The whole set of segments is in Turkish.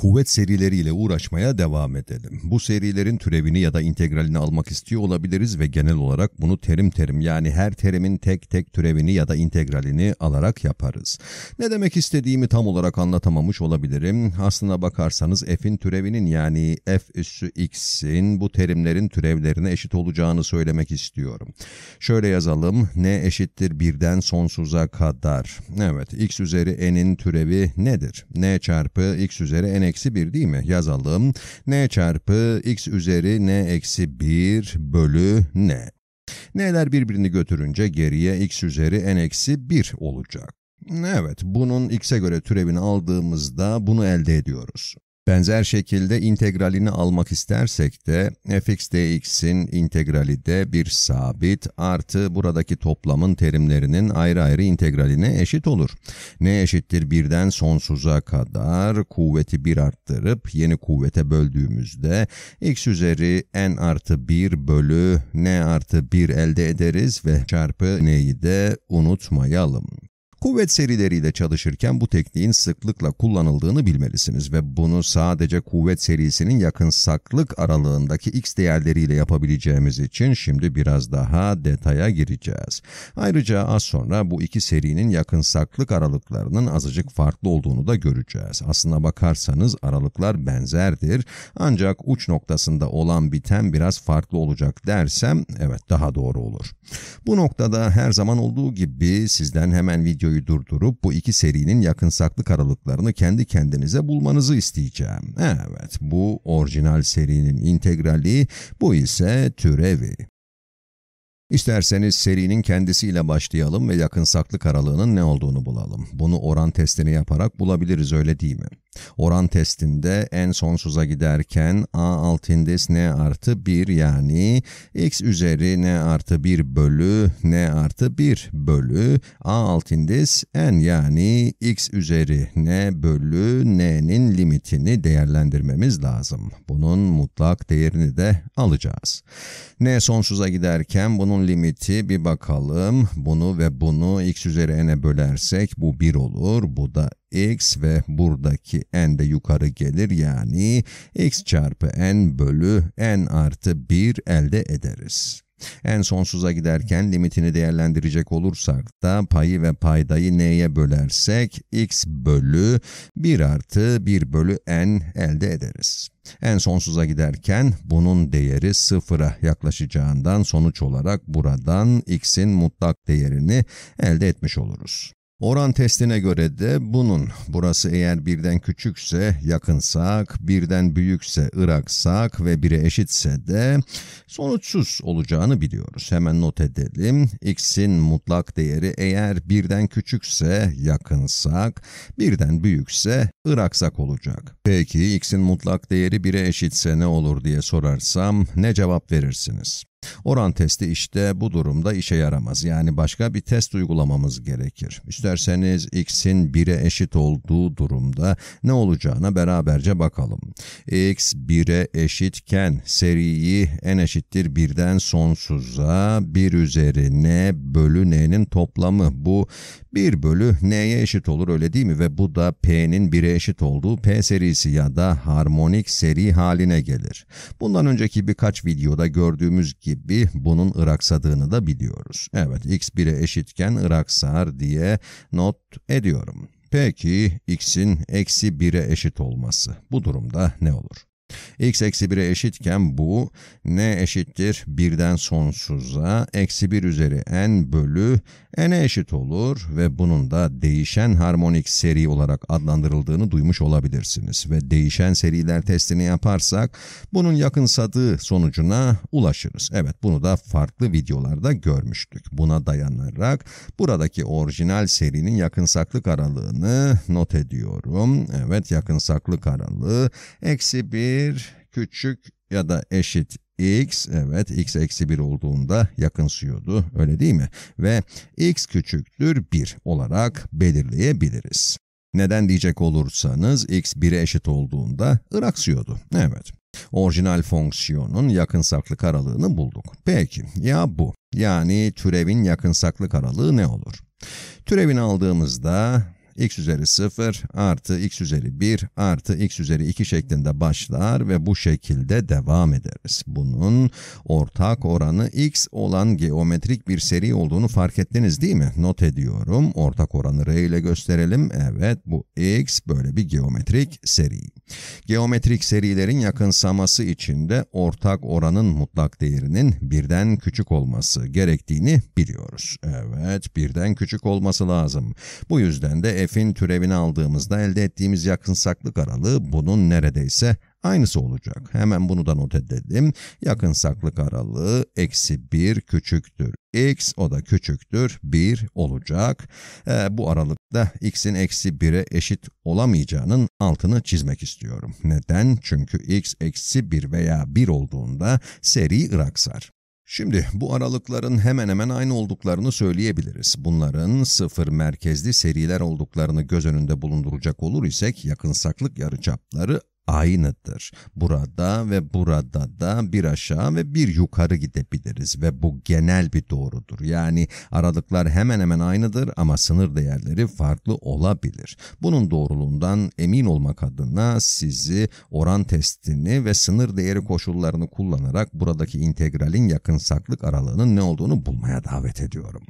kuvvet serileriyle uğraşmaya devam edelim. Bu serilerin türevini ya da integralini almak istiyor olabiliriz ve genel olarak bunu terim terim yani her terimin tek tek türevini ya da integralini alarak yaparız. Ne demek istediğimi tam olarak anlatamamış olabilirim. Aslına bakarsanız f'in türevinin yani f üssü x'in bu terimlerin türevlerine eşit olacağını söylemek istiyorum. Şöyle yazalım. n eşittir birden sonsuza kadar. Evet x üzeri n'in türevi nedir? n çarpı x üzeri n eksi 1 değil mi? Yazalım. n çarpı x üzeri n eksi 1 bölü n. N'ler birbirini götürünce geriye x üzeri n eksi 1 olacak. Evet, bunun x'e göre türevini aldığımızda bunu elde ediyoruz. Benzer şekilde integralini almak istersek de fx dx'in integrali de bir sabit artı buradaki toplamın terimlerinin ayrı ayrı integraline eşit olur. Ne eşittir birden sonsuza kadar kuvveti bir arttırıp yeni kuvvete böldüğümüzde x üzeri n artı 1 bölü n artı 1 elde ederiz ve çarpı n'yi de unutmayalım. Kuvvet serileriyle çalışırken bu tekniğin sıklıkla kullanıldığını bilmelisiniz ve bunu sadece kuvvet serisinin yakın saklık aralığındaki x değerleriyle yapabileceğimiz için şimdi biraz daha detaya gireceğiz. Ayrıca az sonra bu iki serinin yakın saklık aralıklarının azıcık farklı olduğunu da göreceğiz. Aslına bakarsanız aralıklar benzerdir ancak uç noktasında olan biten biraz farklı olacak dersem evet daha doğru olur. Bu noktada her zaman olduğu gibi sizden hemen videoyu durdurup bu iki serinin yakınsaklık aralıklarını kendi kendinize bulmanızı isteyeceğim. Evet bu orijinal serinin integrali bu ise türevi. İsterseniz serinin kendisiyle başlayalım ve yakın saklık aralığının ne olduğunu bulalım. Bunu oran testini yaparak bulabiliriz öyle değil mi? Oran testinde en sonsuza giderken a alt indis n artı 1 yani x üzeri n artı 1 bölü n artı 1 bölü a alt indis n yani x üzeri n bölü n'nin limitini değerlendirmemiz lazım. Bunun mutlak değerini de alacağız. n sonsuza giderken bunun limiti bir bakalım. Bunu ve bunu x üzeri n'e bölersek bu 1 olur. Bu da x ve buradaki n de yukarı gelir. Yani x çarpı n bölü n artı 1 elde ederiz. En sonsuza giderken limitini değerlendirecek olursak da payı ve paydayı n'ye bölersek x bölü 1 artı 1 bölü n elde ederiz. En sonsuza giderken bunun değeri sıfıra yaklaşacağından sonuç olarak buradan x'in mutlak değerini elde etmiş oluruz. Oran testine göre de bunun, burası eğer birden küçükse yakınsak, birden büyükse ıraksak ve bire eşitse de sonuçsuz olacağını biliyoruz. Hemen not edelim. X'in mutlak değeri eğer birden küçükse yakınsak, birden büyükse ıraksak olacak. Peki X'in mutlak değeri bire eşitse ne olur diye sorarsam ne cevap verirsiniz? Oran testi işte bu durumda işe yaramaz. Yani başka bir test uygulamamız gerekir. İsterseniz x'in 1'e eşit olduğu durumda ne olacağına beraberce bakalım. x 1'e eşitken seriyi n eşittir 1'den sonsuza 1 üzeri n bölü n'nin toplamı bu 1 bölü n'ye eşit olur öyle değil mi? Ve bu da p'nin 1'e eşit olduğu p serisi ya da harmonik seri haline gelir. Bundan önceki birkaç videoda gördüğümüz gibi gibi bunun Iraksadığını da biliyoruz. Evet x 1'e eşitken Iraksar diye not ediyorum. Peki x'in eksi 1'e eşit olması bu durumda ne olur? x eksi 1'e eşitken bu ne eşittir? birden sonsuza eksi 1 üzeri n bölü n'e eşit olur ve bunun da değişen harmonik seri olarak adlandırıldığını duymuş olabilirsiniz. Ve değişen seriler testini yaparsak bunun yakınsadığı sonucuna ulaşırız. Evet bunu da farklı videolarda görmüştük. Buna dayanarak buradaki orijinal serinin yakınsaklık aralığını not ediyorum. Evet yakınsaklık aralığı eksi 1 1 küçük ya da eşit x evet x eksi 1 olduğunda yakınsıyordu öyle değil mi? Ve x küçüktür 1 olarak belirleyebiliriz. Neden diyecek olursanız x 1'e eşit olduğunda ıraksıyordu. Evet. Orijinal fonksiyonun yakınsaklık aralığını bulduk. Peki ya bu? Yani türevin yakınsaklık aralığı ne olur? Türevini aldığımızda x üzeri 0 artı x üzeri 1 artı x üzeri 2 şeklinde başlar ve bu şekilde devam ederiz. Bunun ortak oranı x olan geometrik bir seri olduğunu fark ettiniz değil mi? Not ediyorum. Ortak oranı r ile gösterelim. Evet bu x böyle bir geometrik seri. Geometrik serilerin yakınsaması için de ortak oranın mutlak değerinin birden küçük olması gerektiğini biliyoruz. Evet, birden küçük olması lazım. Bu yüzden de f'in türevini aldığımızda elde ettiğimiz yakınsaklık aralığı bunun neredeyse aynısı olacak. Hemen bunu da not edelim. Yakınsaklık aralığı eksi 1 küçüktür x o da küçüktür 1 olacak. E, bu aralıkta x'in eksi 1'e eşit olamayacağının altını çizmek istiyorum. Neden? Çünkü x eksi 1 veya 1 olduğunda seri ıraksar. Şimdi bu aralıkların hemen hemen aynı olduklarını söyleyebiliriz. Bunların sıfır merkezli seriler olduklarını göz önünde bulunduracak olur isek yakınsaklık yarıçapları aynıdır. Burada ve burada da bir aşağı ve bir yukarı gidebiliriz ve bu genel bir doğrudur. Yani aralıklar hemen hemen aynıdır ama sınır değerleri farklı olabilir. Bunun doğruluğundan emin olmak adına sizi oran testini ve sınır değeri koşullarını kullanarak buradaki integralin yakınsaklık aralığının ne olduğunu bulmaya davet ediyorum.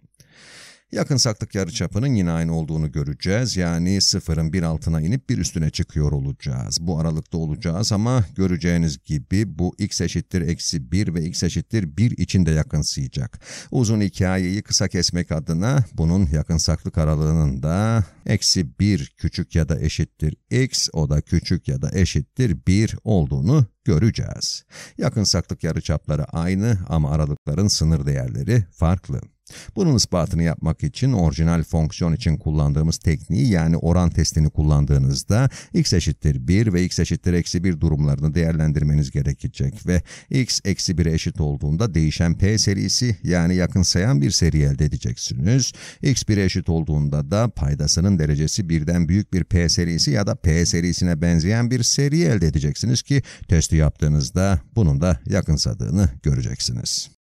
Yakınsaklık saklık yarıçapının yine aynı olduğunu göreceğiz. Yani sıfırın bir altına inip bir üstüne çıkıyor olacağız. Bu aralıkta olacağız ama göreceğiniz gibi bu x eşittir eksi 1 ve x eşittir 1 için de yakınsayacak. Uzun hikayeyi kısa kesmek adına bunun yakınsaklık aralığının da eksi 1 küçük ya da eşittir x o da küçük ya da eşittir 1 olduğunu göreceğiz. Yakınsaklık saklık yarıçapları aynı ama aralıkların sınır değerleri farklı. Bunun ispatını yapmak için orijinal fonksiyon için kullandığımız tekniği yani oran testini kullandığınızda x eşittir 1 ve x eşittir eksi 1 durumlarını değerlendirmeniz gerekecek ve x eksi 1'e eşit olduğunda değişen p serisi yani yakın sayan bir seri elde edeceksiniz. x 1'e eşit olduğunda da paydasının derecesi birden büyük bir p serisi ya da p serisine benzeyen bir seri elde edeceksiniz ki testi yaptığınızda bunun da yakınsadığını göreceksiniz.